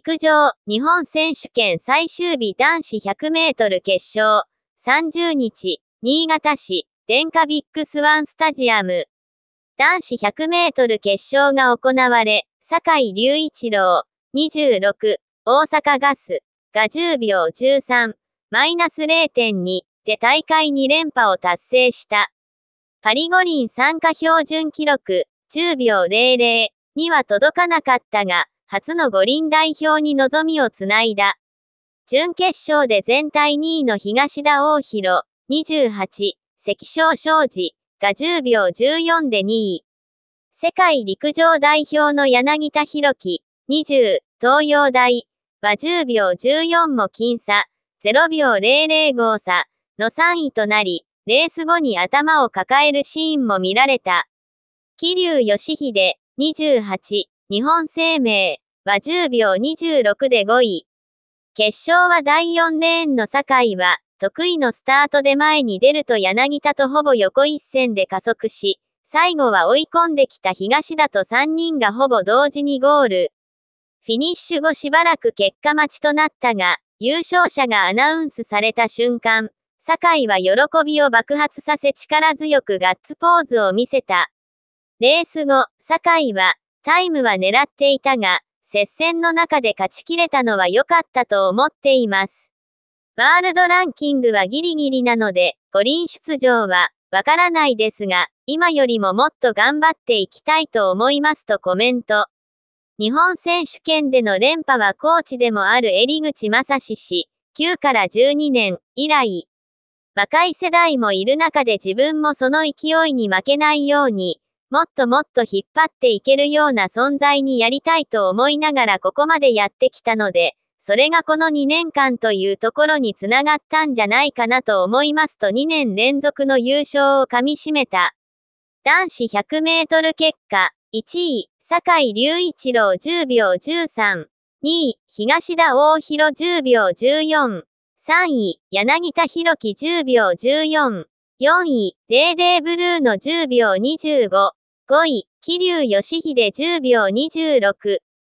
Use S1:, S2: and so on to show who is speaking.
S1: 陸上、日本選手権最終日男子100メートル決勝、30日、新潟市、電化ビッグスワンスタジアム。男子100メートル決勝が行われ、坂井隆一郎、26、大阪ガス、が10秒13、マイナス0.2で大会2連覇を達成した。パリ五輪参加標準記録、10秒00には届かなかったが、初の五輪代表に望みをつないだ。準決勝で全体2位の東田大広、28、関翔昌司が10秒14で2位。世界陸上代表の柳田博樹、20、東洋大は10秒14も僅差、0秒005差の3位となり、レース後に頭を抱えるシーンも見られた。桐生義秀、28、日本生命は10秒26で5位。決勝は第4レーンの酒井は、得意のスタートで前に出ると柳田とほぼ横一線で加速し、最後は追い込んできた東田と3人がほぼ同時にゴール。フィニッシュ後しばらく結果待ちとなったが、優勝者がアナウンスされた瞬間、酒井は喜びを爆発させ力強くガッツポーズを見せた。レース後、酒井は、タイムは狙っていたが、接戦の中で勝ち切れたのは良かったと思っています。ワールドランキングはギリギリなので、五輪出場は、わからないですが、今よりももっと頑張っていきたいと思いますとコメント。日本選手権での連覇はコーチでもある襟口正史氏、9から12年以来。若い世代もいる中で自分もその勢いに負けないように、もっともっと引っ張っていけるような存在にやりたいと思いながらここまでやってきたので、それがこの2年間というところにつながったんじゃないかなと思いますと2年連続の優勝をかみしめた。男子100メートル結果、1位、坂井隆一郎10秒13、2位、東田大広10秒14、3位、柳田博樹10秒14、4位、デーデーブルーの10秒25、5位、桐生義秀10秒26。